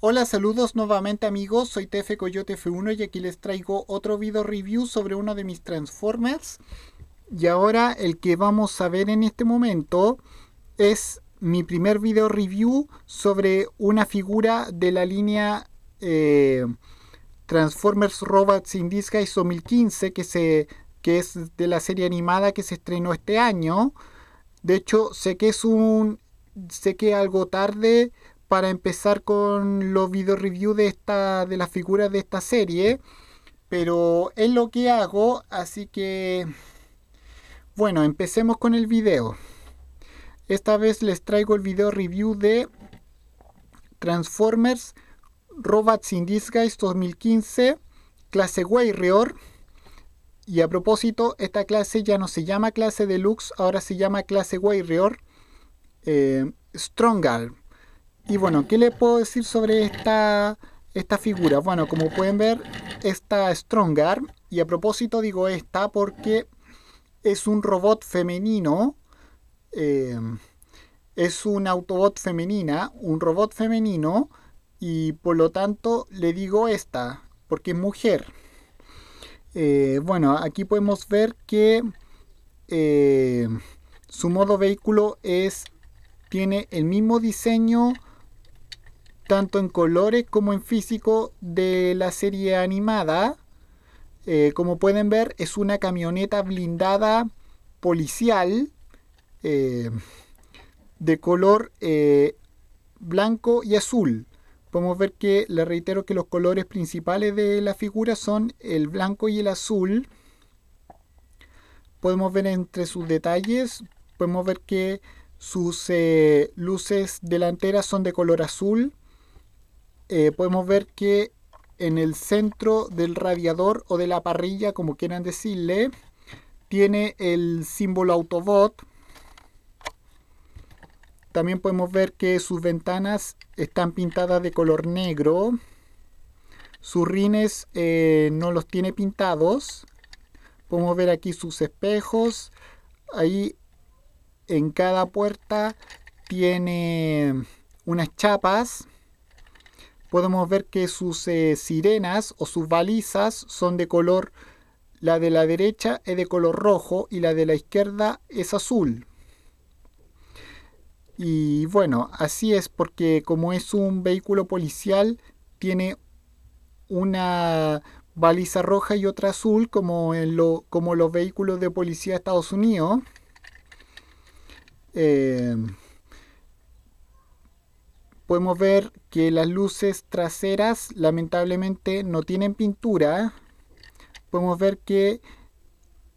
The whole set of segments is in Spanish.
Hola, saludos nuevamente amigos, soy TF Coyote F1 y aquí les traigo otro video review sobre uno de mis Transformers. Y ahora el que vamos a ver en este momento es mi primer video review sobre una figura de la línea eh, Transformers Robots in Disguise 2015 que, se, que es de la serie animada que se estrenó este año. De hecho, sé que es un... sé que algo tarde para empezar con los video review de esta de las figuras de esta serie pero es lo que hago así que bueno empecemos con el video esta vez les traigo el video review de Transformers Robots in Disguise 2015 clase Warrior y a propósito esta clase ya no se llama clase deluxe ahora se llama clase Warrior eh, y bueno, ¿qué le puedo decir sobre esta, esta figura? Bueno, como pueden ver, esta Strongarm, y a propósito digo esta porque es un robot femenino, em, es un autobot femenina, un robot femenino, y por lo tanto le digo esta, porque es mujer. Eh, bueno, aquí podemos ver que eh, su modo vehículo es, tiene el mismo diseño tanto en colores como en físico de la serie animada. Eh, como pueden ver, es una camioneta blindada policial eh, de color eh, blanco y azul. Podemos ver que, le reitero que los colores principales de la figura son el blanco y el azul. Podemos ver entre sus detalles, podemos ver que sus luces delanteras son de color azul, eh, podemos ver que en el centro del radiador o de la parrilla, como quieran decirle, tiene el símbolo Autobot. También podemos ver que sus ventanas están pintadas de color negro. Sus rines eh, no los tiene pintados. Podemos ver aquí sus espejos. Ahí en cada puerta tiene unas chapas podemos ver que sus eh, sirenas o sus balizas son de color, la de la derecha es de color rojo y la de la izquierda es azul. Y bueno, así es porque como es un vehículo policial, tiene una baliza roja y otra azul como, como los vehículos de policía de Estados Unidos. Eh, podemos ver que las luces traseras lamentablemente no tienen pintura. Podemos ver que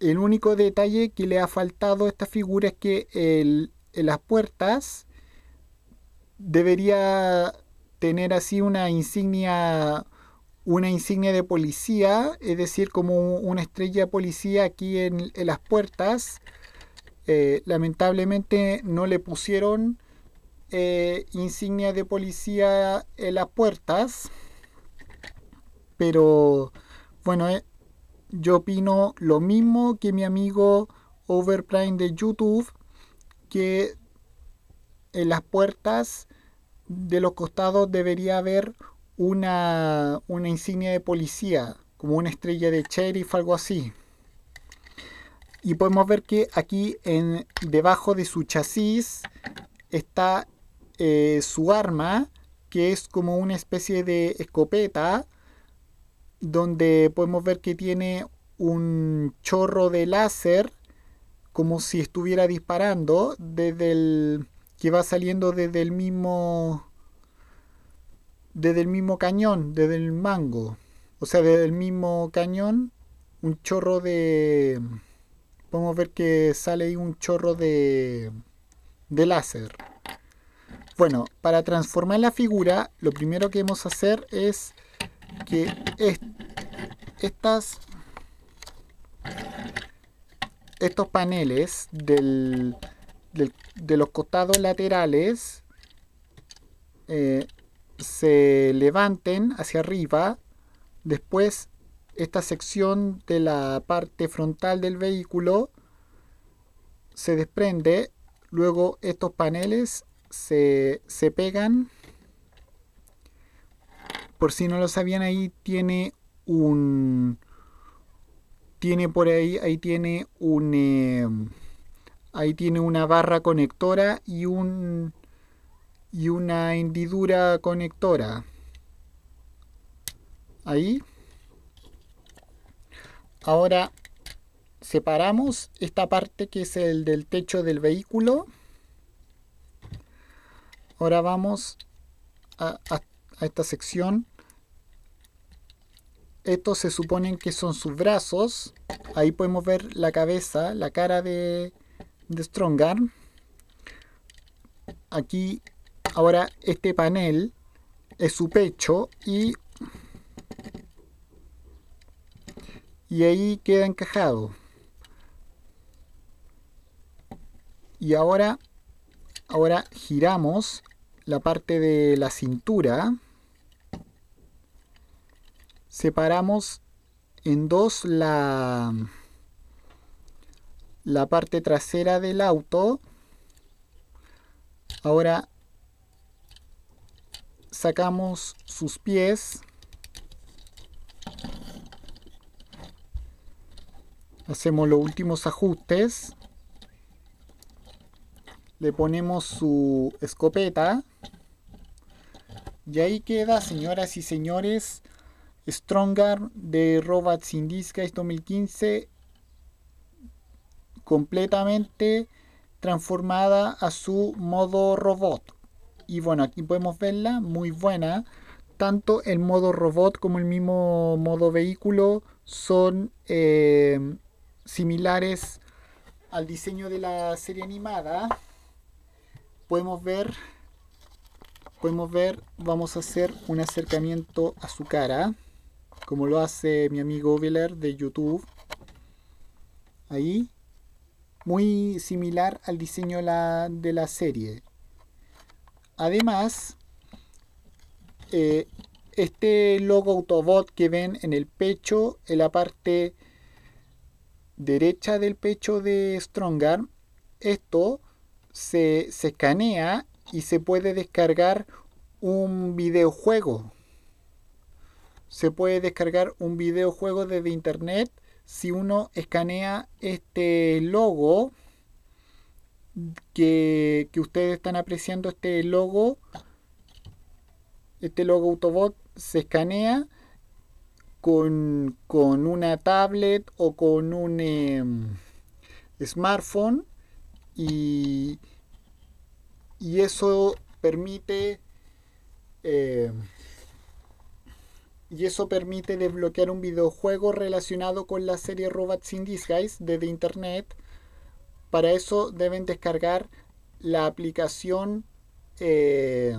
el único detalle que le ha faltado a esta figura es que en las puertas debería tener así una insignia una insignia de policía, es decir, como una estrella de policía aquí en, las puertas. Eh, lamentablemente no le pusieron eh, insignia de policía en las puertas. Pero bueno, eh, yo opino lo mismo que mi amigo Overprime de YouTube, que en las puertas de los costados debería haber una, una insignia de policía, como una estrella de sheriff, algo así. Y podemos ver que aquí en, debajo de su chasis está eh, su arma, que es como una especie de escopeta, donde podemos ver que tiene un chorro de láser, como si estuviera disparando, desde el, que va saliendo desde el mismo desde el mismo cañón, desde el mango. O sea, desde el mismo cañón, un chorro de... Podemos ver que sale ahí un chorro de láser. Bueno, para transformar la figura, lo primero que vamos a hacer es que estos paneles de los costados laterales eh, se levanten hacia arriba. Después esta sección de la parte frontal del vehículo se desprende. Luego estos paneles se, se pegan. Por si no lo sabían, ahí tiene un... Tiene por ahí, ahí tiene un... Em, ahí tiene una barra conectora y un... Y una hendidura conectora. Ahí. Ahora separamos esta parte que es el del techo del vehículo. Ahora vamos a, esta sección. Estos se suponen que son sus brazos. Ahí podemos ver la cabeza, la cara de, de Strongarm. Aquí, ahora este panel es su pecho y y ahí queda encajado y ahora ahora giramos la parte de la cintura, separamos en dos la, la parte trasera del auto. Ahora sacamos sus pies. Hacemos los últimos ajustes le ponemos su escopeta. Y ahí queda, señoras y señores, Stronger de Robots in 2015 completamente transformada a su modo robot. Y bueno, aquí podemos verla, muy buena. Tanto el modo robot como el mismo modo vehículo son eh, similares al diseño de la serie animada podemos ver, podemos ver, vamos a hacer un acercamiento a su cara, como lo hace mi amigo Viller de YouTube. Ahí, muy similar al diseño de la, serie. Además, eh, este logo Autobot que ven en el pecho, en la parte derecha del pecho de Strongarm, esto se, escanea y se puede descargar un videojuego. Se puede descargar un videojuego desde internet si uno escanea este logo que, ustedes están apreciando este logo este logo Autobot se escanea con, una tablet o con un em, smartphone y, eso permite... Eh, y eso permite desbloquear un videojuego relacionado con la serie Robots in Disguise desde internet. Para eso deben descargar la aplicación eh,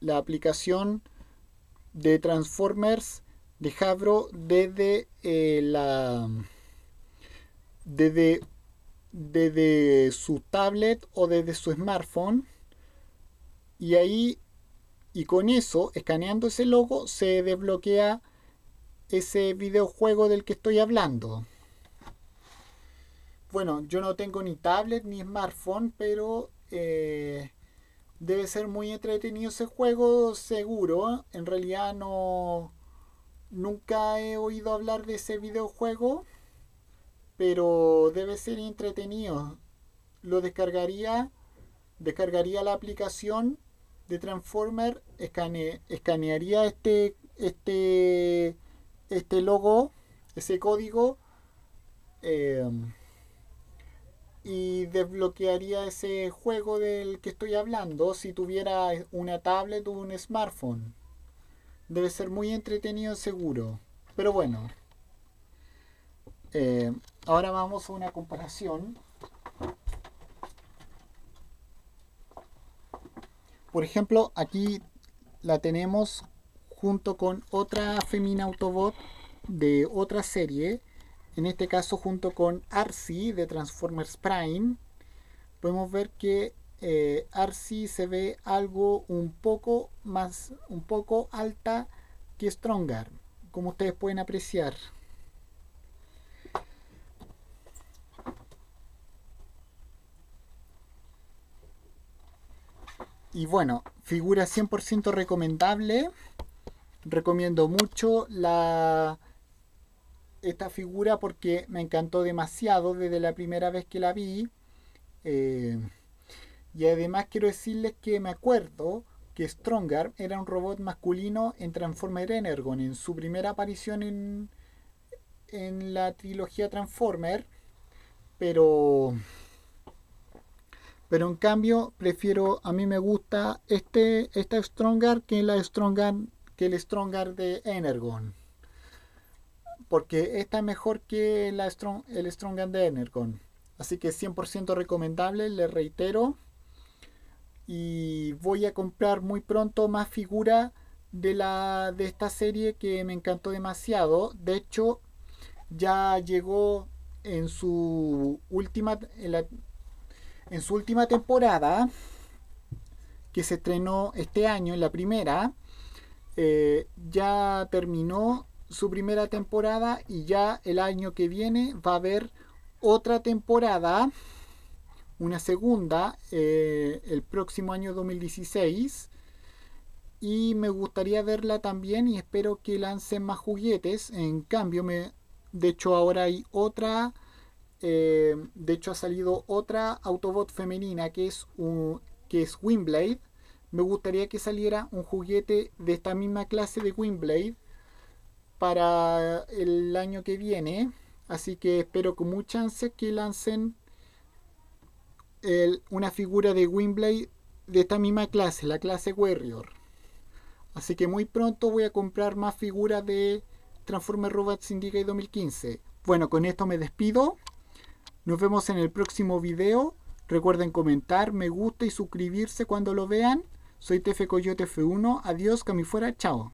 la aplicación de Transformers de javro desde eh, la desde desde su tablet o desde su smartphone y ahí y con eso escaneando ese logo se desbloquea ese videojuego del que estoy hablando bueno yo no tengo ni tablet ni smartphone pero eh, debe ser muy entretenido ese juego seguro en realidad no nunca he oído hablar de ese videojuego pero debe ser entretenido. Lo descargaría, descargaría la aplicación de Transformer, escane, escanearía este, este, este logo, ese código, em, y desbloquearía ese juego del que estoy hablando si tuviera eh, una tablet o un smartphone. Debe ser muy entretenido seguro. Pero bueno. Em, Ahora vamos a una comparación. Por ejemplo, aquí la tenemos junto con otra Femina Autobot de otra serie. En este caso junto con Arcee de Transformers Prime. Podemos ver que eh, Arcee se ve algo un poco más, un poco alta que Strongarm, como ustedes pueden apreciar. Y bueno, figura 100% recomendable. Recomiendo mucho la, esta figura porque me encantó demasiado desde la primera vez que la vi. Eh, y además quiero decirles que me acuerdo que Stronger era un robot masculino en Transformer Energon en su primera aparición en, en la trilogía Transformer. Pero pero en cambio, prefiero, a mí me gusta este, esta Stronger que la strong que el Stronger de Energon. Porque esta es mejor que la Strong, el Stronger de Energon. Así que 100% recomendable, le reitero. Y voy a comprar muy pronto más figura de, la, de esta serie que me encantó demasiado. De hecho, ya llegó en su última, en su última temporada, que se estrenó este año, en la primera, eh, ya terminó su primera temporada y ya el año que viene va a haber otra temporada, una segunda, eh, el próximo año 2016. Y me gustaría verla también y espero que lancen más juguetes. En cambio, me, de hecho ahora hay otra eh, de hecho, ha salido otra Autobot femenina que es, un, que es Windblade. Me gustaría que saliera un juguete de esta misma clase de Windblade para el año que viene. Así que espero con mucha ansia que lancen una figura de Windblade de esta misma clase, la clase Warrior. Así que muy pronto voy a comprar más figuras de Transformer Robots Syndicate 2015. Bueno, con esto me despido. Nos vemos en el próximo video. Recuerden comentar, me gusta y suscribirse cuando lo vean. Soy TF Coyote F1. Adiós, Cami fuera. Chao.